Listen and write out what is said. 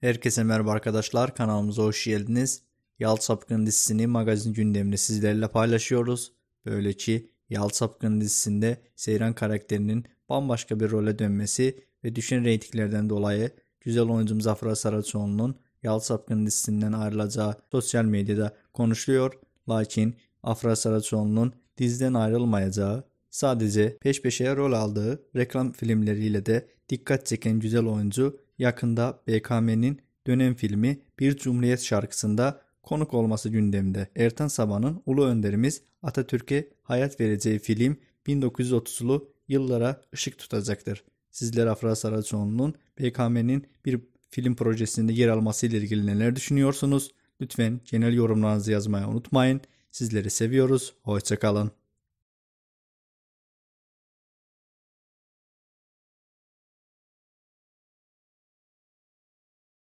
Herkese merhaba arkadaşlar kanalımıza hoş geldiniz. Yal Sapkın dizisini magazin gündemini sizlerle paylaşıyoruz. Böyle ki Yal Sapkın dizisinde Seyran karakterinin bambaşka bir role dönmesi ve düşen reytinglerden dolayı güzel oyuncumuz Zafra Saraçoğlu'nun Yal Sapkın dizisinden ayrılacağı sosyal medyada konuşuluyor. Lakin Afra Saraçoğlu'nun diziden ayrılmayacağı sadece peş peşeye rol aldığı reklam filmleriyle de dikkat çeken güzel oyuncu yakında BKM'nin dönem filmi Bir Cumhuriyet şarkısında konuk olması gündemde. Ertan Saban'ın ulu önderimiz Atatürk'e hayat vereceği film 1930'lu yıllara ışık tutacaktır. Sizler Afra Saracoğlu'nun BKM'nin bir film projesinde yer alması ile ilgili neler düşünüyorsunuz? Lütfen genel yorumlarınızı yazmayı unutmayın. Sizleri seviyoruz. Hoşçakalın.